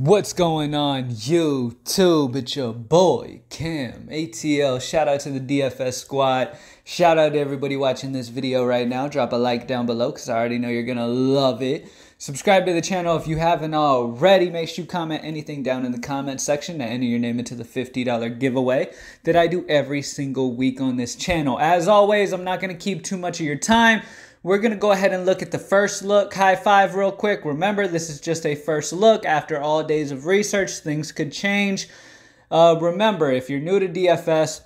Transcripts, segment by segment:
What's going on YouTube? It's your boy Cam ATL. Shout out to the DFS squad. Shout out to everybody watching this video right now. Drop a like down below because I already know you're gonna love it. Subscribe to the channel if you haven't already. Make sure you comment anything down in the comment section to enter your name into the $50 giveaway that I do every single week on this channel. As always, I'm not gonna keep too much of your time. We're going to go ahead and look at the first look high five real quick. Remember, this is just a first look. After all days of research, things could change. Uh, remember, if you're new to DFS,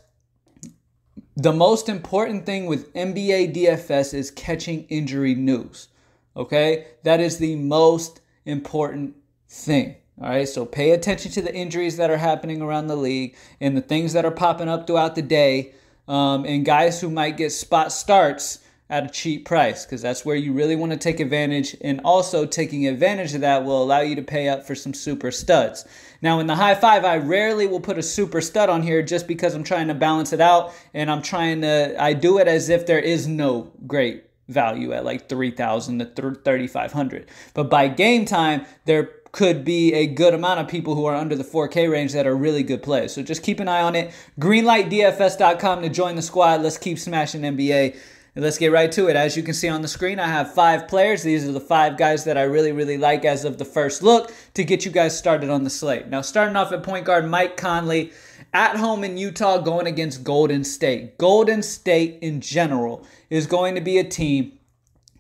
the most important thing with NBA DFS is catching injury news. Okay? That is the most important thing. All right, so pay attention to the injuries that are happening around the league and the things that are popping up throughout the day, um, and guys who might get spot starts at a cheap price because that's where you really want to take advantage. And also, taking advantage of that will allow you to pay up for some super studs. Now, in the high five, I rarely will put a super stud on here just because I'm trying to balance it out and I'm trying to, I do it as if there is no great value at like 3,000 to 3,500. But by game time, there could be a good amount of people who are under the 4K range that are really good players. So just keep an eye on it. Greenlightdfs.com to join the squad. Let's keep smashing NBA. And let's get right to it. As you can see on the screen, I have five players. These are the five guys that I really, really like as of the first look to get you guys started on the slate. Now, starting off at point guard, Mike Conley at home in Utah going against Golden State. Golden State in general is going to be a team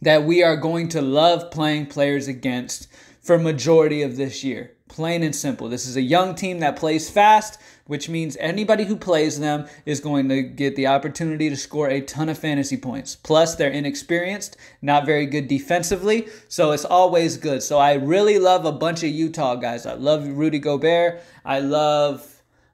that we are going to love playing players against for majority of this year. Plain and simple. This is a young team that plays fast, which means anybody who plays them is going to get the opportunity to score a ton of fantasy points. Plus, they're inexperienced, not very good defensively, so it's always good. So I really love a bunch of Utah guys. I love Rudy Gobert. I love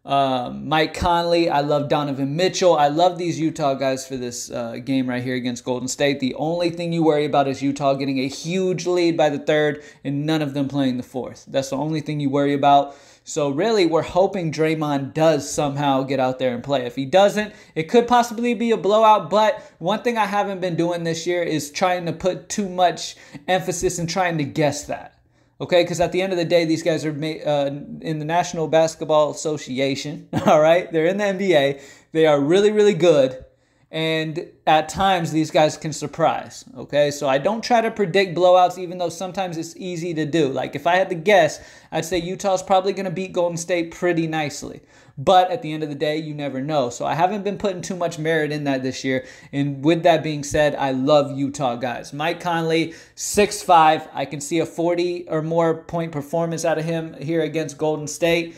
um, Mike Conley. I love Donovan Mitchell. I love these Utah guys for this uh, game right here against Golden State. The only thing you worry about is Utah getting a huge lead by the third and none of them playing the fourth. That's the only thing you worry about. So, really, we're hoping Draymond does somehow get out there and play. If he doesn't, it could possibly be a blowout. But one thing I haven't been doing this year is trying to put too much emphasis and trying to guess that okay? Because at the end of the day, these guys are uh, in the National Basketball Association, all right? They're in the NBA. They are really, really good, and at times, these guys can surprise. Okay, so I don't try to predict blowouts, even though sometimes it's easy to do. Like if I had to guess, I'd say Utah's probably going to beat Golden State pretty nicely. But at the end of the day, you never know. So I haven't been putting too much merit in that this year. And with that being said, I love Utah guys. Mike Conley, six five. I can see a 40 or more point performance out of him here against Golden State.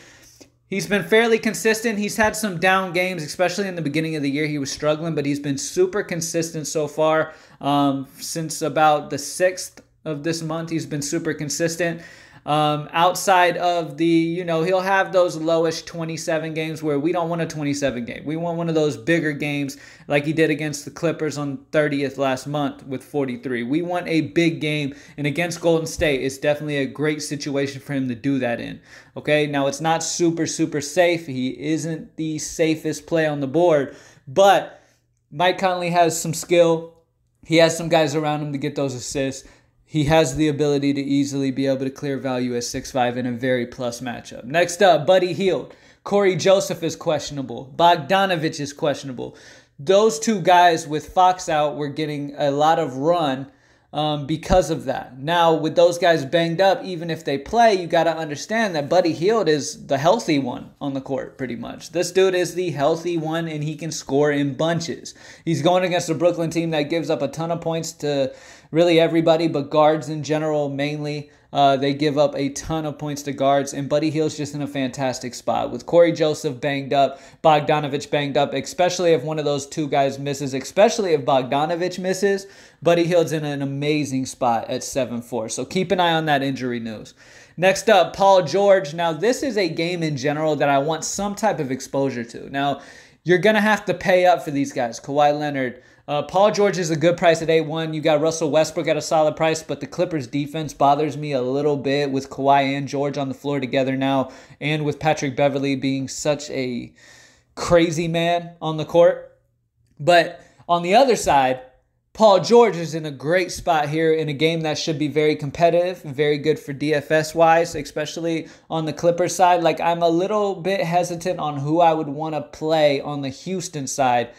He's been fairly consistent. He's had some down games, especially in the beginning of the year. He was struggling, but he's been super consistent so far um, since about the 6th of this month. He's been super consistent. Um, outside of the, you know, he'll have those lowish 27 games where we don't want a 27 game. We want one of those bigger games like he did against the Clippers on 30th last month with 43. We want a big game, and against Golden State, it's definitely a great situation for him to do that in. Okay, now it's not super, super safe. He isn't the safest play on the board, but Mike Conley has some skill. He has some guys around him to get those assists he has the ability to easily be able to clear value at 6-5 in a very plus matchup. Next up, Buddy Heald. Corey Joseph is questionable. Bogdanovich is questionable. Those two guys with Fox out were getting a lot of run um, because of that. Now, with those guys banged up, even if they play, you got to understand that Buddy Heald is the healthy one on the court, pretty much. This dude is the healthy one, and he can score in bunches. He's going against a Brooklyn team that gives up a ton of points to really everybody, but guards in general mainly. Uh, they give up a ton of points to guards, and Buddy Heel's just in a fantastic spot with Corey Joseph banged up, Bogdanovich banged up, especially if one of those two guys misses, especially if Bogdanovich misses. Buddy Heel's in an amazing spot at 7 4. So keep an eye on that injury news. Next up, Paul George. Now, this is a game in general that I want some type of exposure to. Now, you're going to have to pay up for these guys. Kawhi Leonard, uh, Paul George is a good price at A1. You got Russell Westbrook at a solid price, but the Clippers defense bothers me a little bit with Kawhi and George on the floor together now, and with Patrick Beverly being such a crazy man on the court. But on the other side, Paul George is in a great spot here in a game that should be very competitive, very good for DFS wise, especially on the Clippers side. Like, I'm a little bit hesitant on who I would want to play on the Houston side.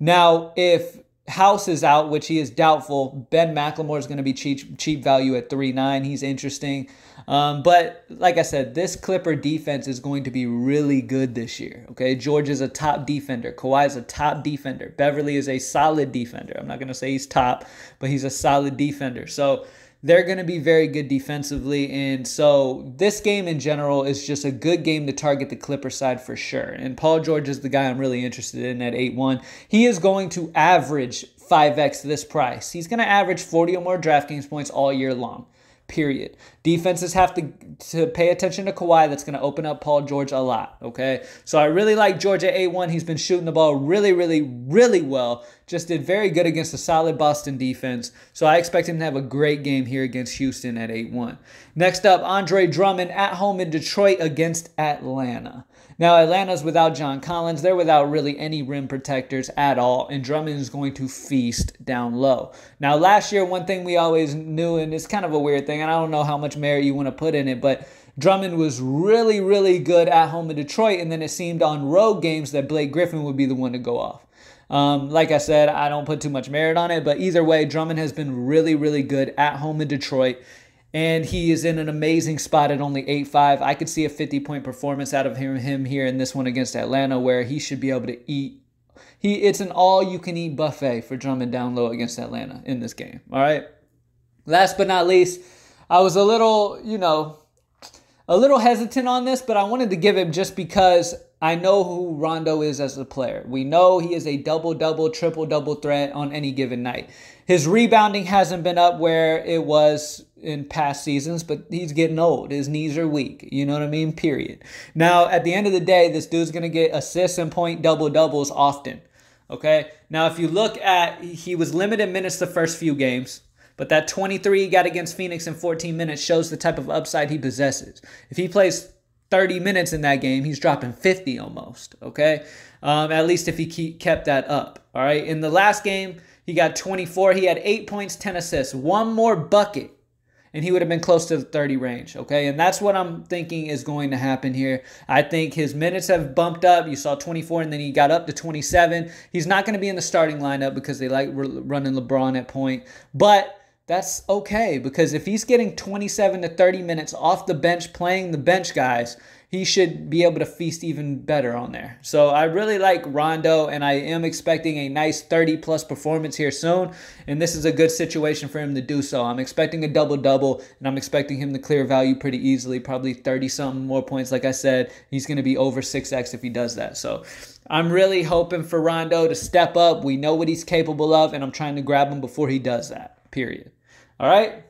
Now, if House is out, which he is doubtful. Ben McLemore is going to be cheap, cheap value at three nine. He's interesting. Um, but like I said, this Clipper defense is going to be really good this year. Okay, George is a top defender. Kawhi is a top defender. Beverly is a solid defender. I'm not going to say he's top, but he's a solid defender. So they're going to be very good defensively. And so this game in general is just a good game to target the Clipper side for sure. And Paul George is the guy I'm really interested in at 8 1. He is going to average 5x this price. He's going to average 40 or more DraftKings points all year long period. Defenses have to, to pay attention to Kawhi. That's going to open up Paul George a lot, okay? So I really like Georgia A1. He's been shooting the ball really, really, really well. Just did very good against a solid Boston defense. So I expect him to have a great game here against Houston at 8 1. Next up, Andre Drummond at home in Detroit against Atlanta. Now, Atlanta's without John Collins. They're without really any rim protectors at all, and Drummond is going to feast down low. Now, last year, one thing we always knew, and it's kind of a weird thing, and I don't know how much merit you want to put in it, but Drummond was really, really good at home in Detroit, and then it seemed on road games that Blake Griffin would be the one to go off. Um, like I said, I don't put too much merit on it, but either way, Drummond has been really, really good at home in Detroit and he is in an amazing spot at only 8-5. I could see a 50-point performance out of him, him here in this one against Atlanta where he should be able to eat. He It's an all-you-can-eat buffet for Drummond down low against Atlanta in this game, all right? Last but not least, I was a little, you know, a little hesitant on this, but I wanted to give him just because I know who Rondo is as a player. We know he is a double double, triple double threat on any given night. His rebounding hasn't been up where it was in past seasons, but he's getting old. His knees are weak. You know what I mean? Period. Now, at the end of the day, this dude's going to get assists and point double doubles often. Okay. Now, if you look at, he was limited minutes the first few games, but that 23 he got against Phoenix in 14 minutes shows the type of upside he possesses. If he plays 30 minutes in that game, he's dropping 50 almost. Okay. Um, at least if he keep, kept that up. All right. In the last game, he got 24. He had eight points, 10 assists, one more bucket and he would have been close to the 30 range. Okay. And that's what I'm thinking is going to happen here. I think his minutes have bumped up. You saw 24 and then he got up to 27. He's not going to be in the starting lineup because they like running LeBron at point. But that's okay because if he's getting 27 to 30 minutes off the bench playing the bench guys, he should be able to feast even better on there. So I really like Rondo, and I am expecting a nice 30 plus performance here soon. And this is a good situation for him to do so. I'm expecting a double double, and I'm expecting him to clear value pretty easily, probably 30 something more points. Like I said, he's going to be over 6x if he does that. So I'm really hoping for Rondo to step up. We know what he's capable of, and I'm trying to grab him before he does that, period. All right.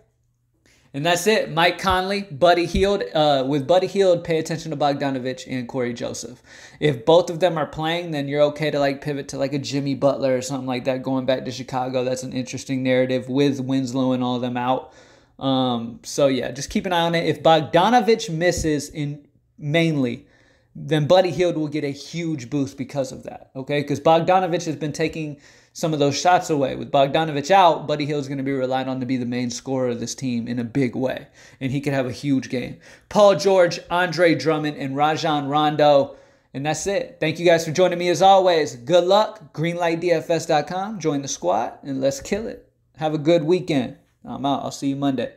And that's it. Mike Conley, Buddy Heald. Uh, with Buddy Heald, pay attention to Bogdanovich and Corey Joseph. If both of them are playing, then you're okay to like pivot to like a Jimmy Butler or something like that going back to Chicago. That's an interesting narrative with Winslow and all of them out. Um, so yeah, just keep an eye on it. If Bogdanovich misses in mainly, then Buddy Heald will get a huge boost because of that. Okay, because Bogdanovich has been taking some of those shots away. With Bogdanovich out, Buddy Hill's going to be relied on to be the main scorer of this team in a big way, and he could have a huge game. Paul George, Andre Drummond, and Rajon Rondo. And that's it. Thank you guys for joining me as always. Good luck. GreenlightDFS.com. Join the squad and let's kill it. Have a good weekend. I'm out. I'll see you Monday.